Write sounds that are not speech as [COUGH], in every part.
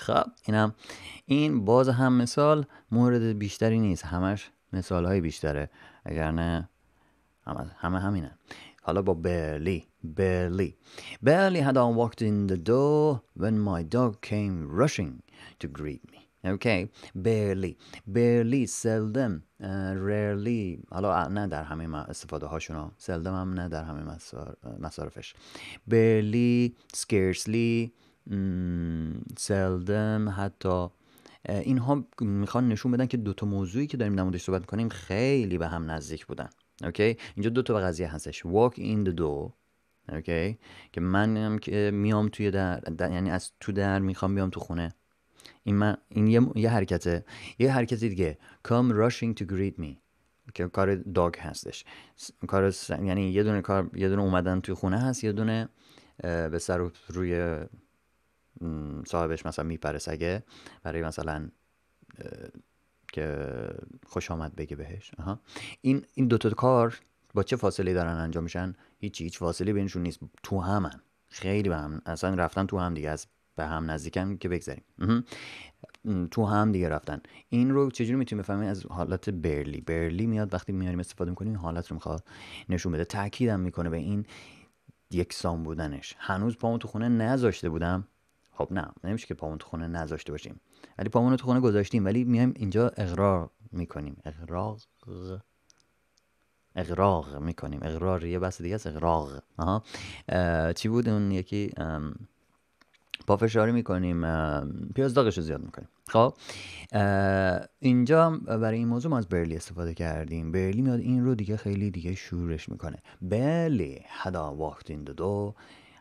خب اینم این باز هم مثال مورد بیشتری نیست همش مثال های بیشتره اگر نه همه, همه همینه حالا با برلی برلی برلی had I walked in the door when my dog came rushing to greet me okay barely barely seldom uh, rarely حالا نه در همه استفاده هاشون سلدم هم نه در همه مصارفش barely scarcely سلدم حتی اینها میخوان نشون بدن که دوتا موضوعی که داریم نمودش صحبت کنیم خیلی به هم نزدیک بودن اوکی اینجا دو تا قضیه هستش walk in the door اوکی که من که میام توی در, یعنی از تو در میخوام بیام تو خونه این, این یه،, یه حرکته یه حرکت دیگه come rushing to greet me که کار داگ هستش کار یعنی یه دونه کار یه دونه اومدن توی خونه هست یه دونه به سر روی صاحبش مثلا میپره سگه برای مثلا که خوش آمد بگه بهش این این دوتا کار با چه فاصله دارن انجام میشن هیچ هیچ فاصله بینشون نیست تو همن خیلی به هم اصلا رفتن تو هم دیگه از به هم نزدیکن که بگذاریم تو هم دیگه رفتن این رو چجوری میتونیم بفهمیم از حالت برلی برلی میاد وقتی میاریم استفاده میکنیم این حالت رو میخواد نشون بده تاکیدم میکنه به این یکسان بودنش هنوز پامو تو خونه نذاشته بودم خب نه نمیشه که پامون تو خونه نذاشته باشیم ولی پامون تو خونه گذاشتیم ولی میایم اینجا اقرار میکنیم اقراق اقراق میکنیم اقرار یه بحث دیگه است اقراق آها. چی بود اون یکی پافشاری فشاری میکنیم پیاز داغش رو زیاد میکنیم خب اینجا برای این موضوع ما از برلی استفاده کردیم برلی میاد این رو دیگه خیلی دیگه شورش میکنه برلی هدا وقت این دو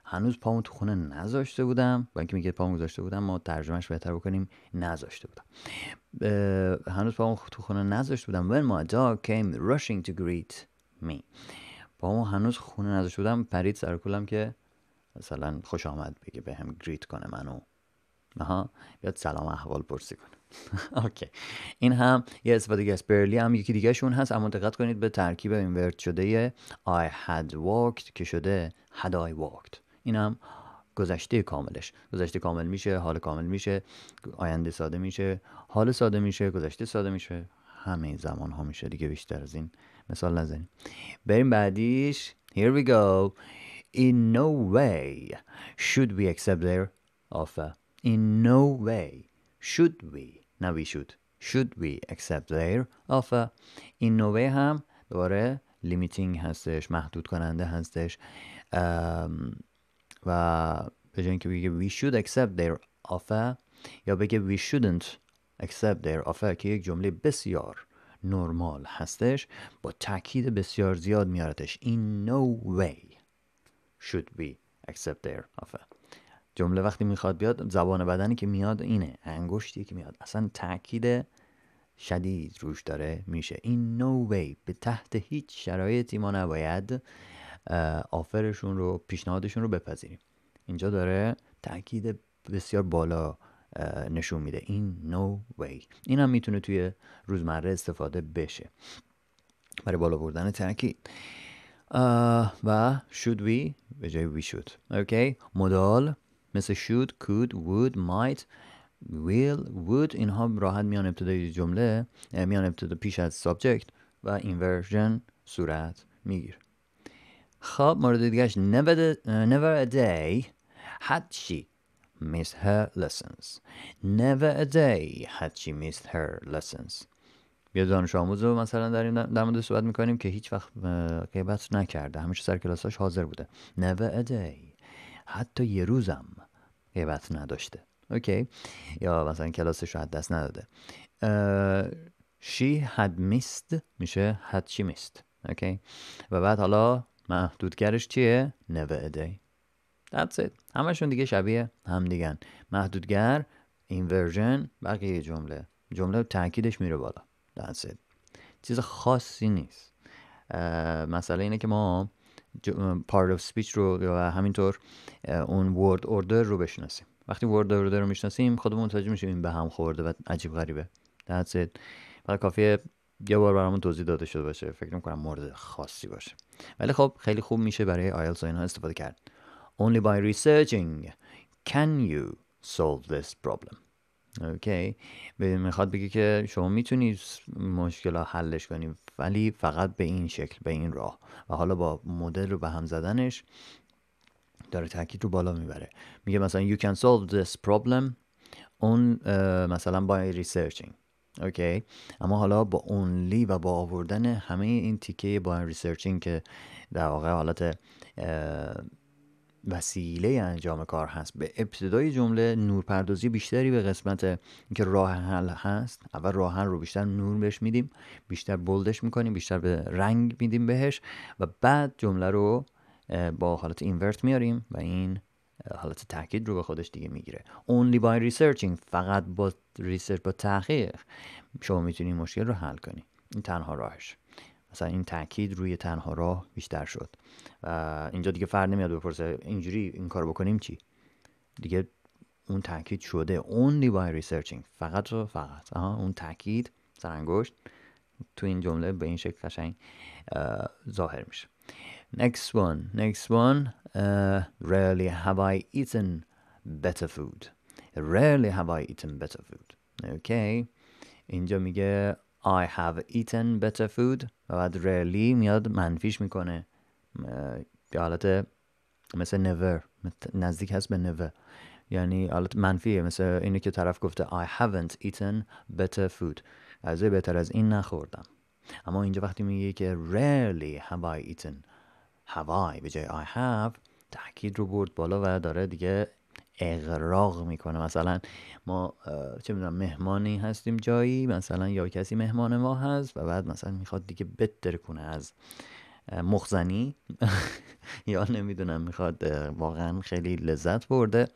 هنوز پامو تو خونه نذاشته بودم با اینکه میگه پامو گذاشته بودم ما ترجمهش بهتر بکنیم نذاشته بودم هنوز پامو تو خونه نذاشته بودم when my dog came rushing to greet me پامو هنوز خونه نذاشته بودم پرید سر که مثلا خوش آمد بگه به هم گریت کنه منو آها بیاد سلام احوال پرسی کنه [LAUGHS] اوکی این هم یه استفاده دیگه برلی هم یکی دیگه شون هست اما دقت کنید به ترکیب اینورت شده I had walked که شده had I walked اینم گذشته کاملش گذشته کامل میشه حال کامل میشه آینده ساده میشه حال ساده میشه گذشته ساده میشه همه زمان ها میشه دیگه بیشتر از این مثال نزنیم بریم بعدیش here we go in no way should we accept their offer in no way should we نه we should should we accept their offer in no way هم دوباره limiting هستش محدود کننده هستش و به جای اینکه بگه we should accept their offer یا بگه we shouldn't accept their offer که یک جمله بسیار نرمال هستش با تاکید بسیار زیاد میارتش in no way should we accept their offer جمله وقتی میخواد بیاد زبان بدنی که میاد اینه انگشتی که میاد اصلا تاکید شدید روش داره میشه این no way به تحت هیچ شرایطی ما نباید آفرشون رو پیشنهادشون رو بپذیریم اینجا داره تاکید بسیار بالا نشون میده این نو وی این هم میتونه توی روزمره استفاده بشه برای بالا بردن تاکید و شود وی. به جای we should اوکی مدال مثل should could would might will would اینها راحت میان ابتدای جمله میان ابتدا پیش از سابجکت و اینورژن صورت میگیره خب مورد دیگهش never, never a day had she missed her lessons never a day had she missed her lessons یه دانش آموز رو مثلا در این در مورد صحبت میکنیم که هیچ وقت غیبت نکرده همیشه سر کلاساش حاضر بوده never a day حتی یه روزم غیبت نداشته اوکی یا مثلا کلاسش رو حد دست نداده she had missed میشه had she missed اوکی و بعد حالا محدودگرش چیه؟ a day That's it همشون دیگه شبیه هم دیگن محدودگر inversion بقیه جمله جمله تاکیدش میره بالا That's it چیز خاصی نیست مسئله اینه که ما part of speech رو و همینطور اون word order رو بشناسیم وقتی word order رو میشناسیم خودمون متوجه میشیم این به هم خورده و عجیب غریبه That's it فقط کافیه یه بار برامون توضیح داده شده باشه فکر میکنم مورد خاصی باشه ولی خب خیلی خوب میشه برای آیلتس و استفاده کرد Only by researching can you solve this problem اوکی میخواد بگه که شما میتونید مشکل حلش کنی ولی فقط به این شکل به این راه و حالا با مدل رو به هم زدنش داره تاکید رو بالا میبره میگه مثلا you can solve this problem اون مثلا by researching اوکی اما حالا با اونلی و با آوردن همه این تیکه با این ریسرچینگ که در واقع حالت وسیله انجام کار هست به ابتدای جمله نورپردازی بیشتری به قسمت که راه حل هست اول راه حل رو بیشتر نور بهش میدیم بیشتر بلدش میکنیم بیشتر به رنگ میدیم بهش و بعد جمله رو با حالت اینورت میاریم و این حالت تاکید رو به خودش دیگه میگیره only by researching فقط با ریسرچ با تحقیق شما میتونی مشکل رو حل کنی این تنها راهش مثلا این تاکید روی تنها راه بیشتر شد و اینجا دیگه فرد نمیاد بپرسه اینجوری این کار بکنیم چی دیگه اون تاکید شده only by researching فقط و فقط آها اون تاکید سرانگشت تو این جمله به این شکل قشنگ ظاهر میشه next one next one uh, rarely have I eaten better food rarely have I eaten better food okay اینجا میگه I have eaten better food و بعد rarely میاد منفیش میکنه به حالت مثل never نزدیک هست به never یعنی حالت منفیه مثل اینه که طرف گفته I haven't eaten better food از بهتر از این نخوردم اما اینجا وقتی میگه که rarely have I eaten have I به جای I have تاکید رو برد بالا و داره دیگه اغراق میکنه مثلا ما چه میدونم مهمانی هستیم جایی مثلا یا کسی مهمان ما هست و بعد مثلا میخواد دیگه بتر کنه از مخزنی [LAUGHS] یا نمیدونم میخواد واقعا خیلی لذت برده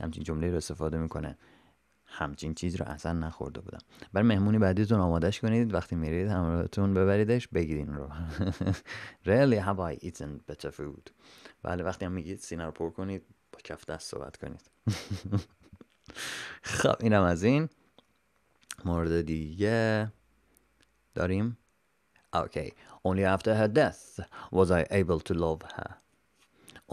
همچین جمله رو استفاده میکنه همچین چیز رو اصلا نخورده بودم برای مهمونی بعدیتون آمادش کنید وقتی میرید همراهتون ببریدش بگیرین رو [LAUGHS] really have I eaten better food ولی بله، وقتی هم میگید سینه رو پر کنید با کف دست صحبت کنید [LAUGHS] خب اینم از این مورد دیگه داریم Okay. Only after her death was I able to love her.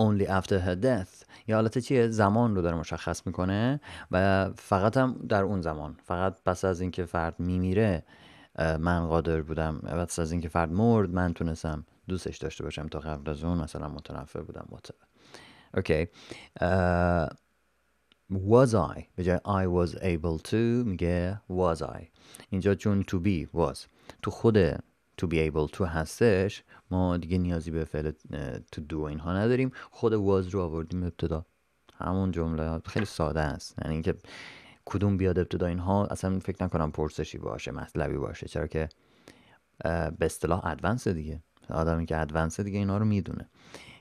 Only after her death یا چیه زمان رو داره مشخص میکنه و فقط هم در اون زمان فقط پس از اینکه فرد میمیره من قادر بودم پس از اینکه فرد مرد من تونستم دوستش داشته باشم تا قبل از اون مثلا متنفر بودم واتر اوکی was I به جای I was able to میگه was I اینجا چون to be was تو خود to be able to هستش ما دیگه نیازی به فعل to do اینها نداریم خود was رو آوردیم ابتدا همون جمله خیلی ساده است یعنی اینکه کدوم بیاد ابتدا اینها اصلا فکر نکنم پرسشی باشه مطلبی باشه چرا که به اصطلاح ادوانس دیگه آدمی که ادوانس دیگه اینا رو میدونه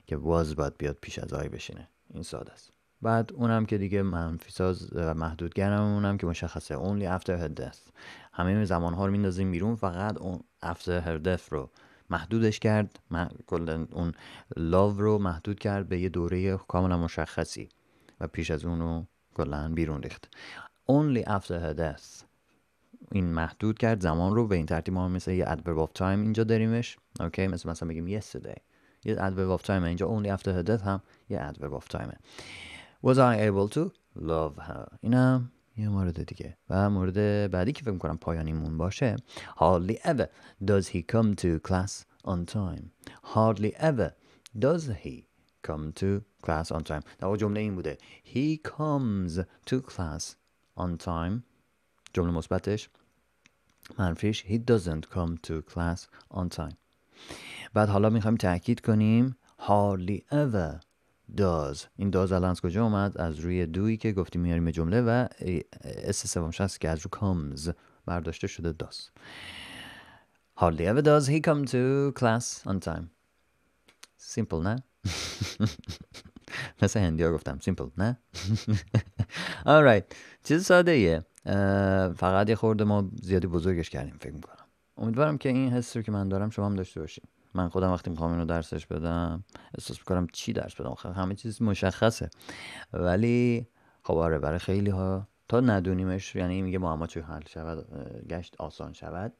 که واز باید بیاد پیش از آی بشینه این ساده است بعد اونم که دیگه منفی ساز و محدودگرم اونم که مشخصه only after her death همه ها رو میندازیم بیرون فقط اون افزه هردف رو محدودش کرد اون لاو رو محدود کرد به یه دوره کاملا مشخصی و پیش از اون رو بیرون ریخت only after her death این محدود کرد زمان رو به این ترتیب ما مثل یه adverb of time اینجا داریمش اوکی مثل مثلا بگیم yesterday یه adverb of time اینجا only after her death هم یه adverb of time was I able to love her اینم یه مورد دیگه و مورد بعدی که فکر کنم پایانیمون باشه hardly ever does he come to class on time hardly ever does he come to class on time در جمله این بوده he comes to class on time جمله مثبتش منفیش he doesn't come to class on time بعد حالا میخوایم تاکید کنیم hardly ever داز، این داز الان از کجا اومد از روی دوی که گفتیم میاریم به جمله و اس سوم شخص که از رو کامز برداشته شده داز hardly ever does he come to class on time simple نه [LAUGHS] مثل هندی ها گفتم سیمپل نه [LAUGHS] alright چیز ساده یه فقط یه خورده ما زیادی بزرگش کردیم فکر میکنم امیدوارم که این حس رو که من دارم شما هم داشته باشیم من خودم وقتی میخوام اینو درسش بدم احساس میکنم چی درس بدم همه چیز مشخصه ولی خب آره برای خیلی ها تا ندونیمش یعنی میگه معما چه حل شود گشت آسان شود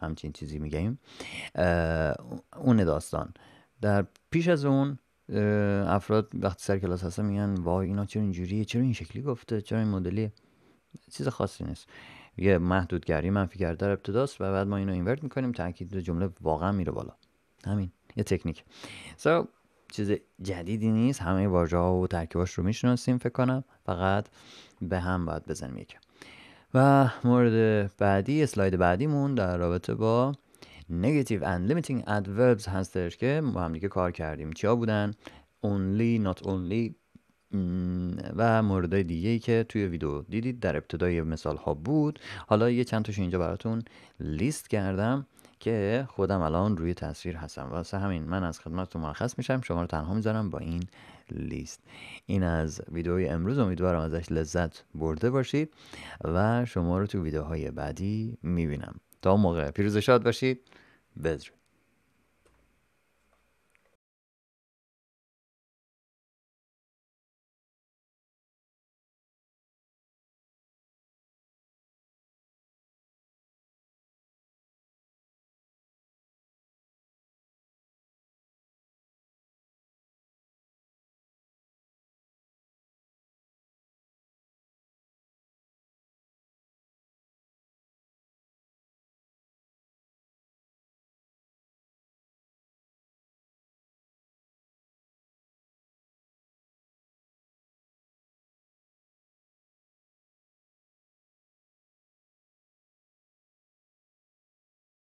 همچین چیزی میگیم اون داستان در پیش از اون افراد وقتی سر کلاس هستن میگن وای اینا چرا اینجوریه چرا این شکلی گفته چرا این مدلی چیز خاصی نیست یه محدودگری منفی کرده در ابتداست و بعد ما اینو اینورت میکنیم تاکید جمله واقعا میره بالا همین یه تکنیک سو چیز جدیدی نیست همه واژه ها و ترکیباش رو میشناسیم فکر کنم فقط به هم باید بزنیم یکم و مورد بعدی اسلاید بعدیمون در رابطه با نگتیو and limiting adverbs هستش که با هم دیگه کار کردیم چیا بودن only not only و موردهای دیگه ای که توی ویدیو دیدید در ابتدای مثال ها بود حالا یه چند تاشو اینجا براتون لیست کردم که خودم الان روی تصویر هستم واسه همین من از خدمتتون مرخص میشم شما رو تنها میذارم با این لیست این از ویدیوی امروز امیدوارم ازش لذت برده باشید و شما رو تو ویدیوهای بعدی میبینم تا موقع پیروز شاد باشید بدر